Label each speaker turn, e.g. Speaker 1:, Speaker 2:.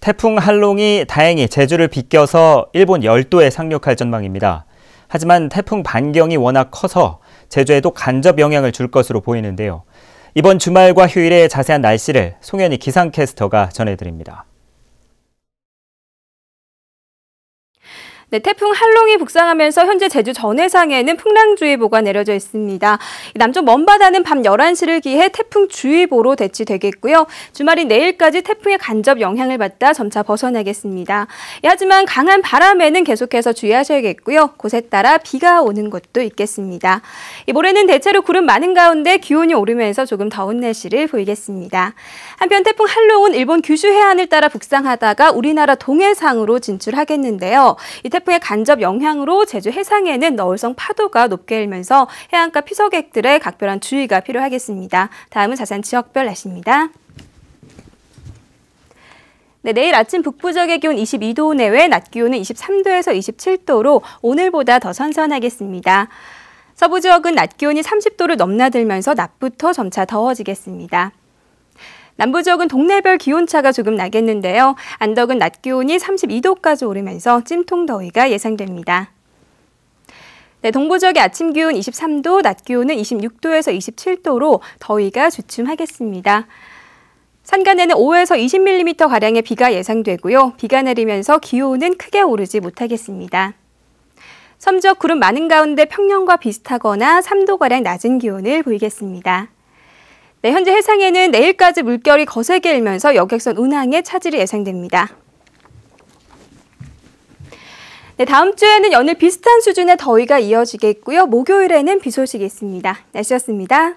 Speaker 1: 태풍 한롱이 다행히 제주를 비껴서 일본 열도에 상륙할 전망입니다. 하지만 태풍 반경이 워낙 커서 제주에도 간접 영향을 줄 것으로 보이는데요. 이번 주말과 휴일의 자세한 날씨를 송현희 기상캐스터가 전해드립니다.
Speaker 2: 네, 태풍 할롱이 북상하면서 현재 제주 전해상에는 풍랑주의보가 내려져 있습니다. 남쪽 먼바다는 밤 11시를 기해 태풍주의보로 대치되겠고요. 주말인 내일까지 태풍의 간접 영향을 받다 점차 벗어나겠습니다. 예, 하지만 강한 바람에는 계속해서 주의하셔야겠고요. 곳에 따라 비가 오는 곳도 있겠습니다. 이 모레는 대체로 구름 많은 가운데 기온이 오르면서 조금 더운 날씨를 보이겠습니다. 한편 태풍 할롱은 일본 규슈 해안을 따라 북상하다가 우리나라 동해상으로 진출하겠는데요. 이 태풍 플레의 간접 영향으로 제주 해상에는 너울성 파도가 높게 일면서 해안가 피서객들의 각별한 주의가 필요하겠습니다. 다음은 자산 지역별 날씨입니다. 네, 내일 아침 북부 지역의 기온 22도 내외, 낮 기온은 23도에서 27도로 오늘보다 더 선선하겠습니다. 서부 지역은 낮 기온이 30도를 넘나들면서 낮부터 점차 더워지겠습니다. 남부 지역은 동네별 기온차가 조금 나겠는데요. 안덕은 낮 기온이 32도까지 오르면서 찜통더위가 예상됩니다. 네, 동부 지역의 아침 기온 23도, 낮 기온은 26도에서 27도로 더위가 주춤하겠습니다. 산간에는 5에서 20mm 가량의 비가 예상되고요. 비가 내리면서 기온은 크게 오르지 못하겠습니다. 섬지역 구름 많은 가운데 평년과 비슷하거나 3도가량 낮은 기온을 보이겠습니다. 네, 현재 해상에는 내일까지 물결이 거세게 일면서 여객선 운항에 차질이 예상됩니다. 네, 다음 주에는 연일 비슷한 수준의 더위가 이어지겠고요. 목요일에는 비 소식이 있습니다. 날씨였습니다.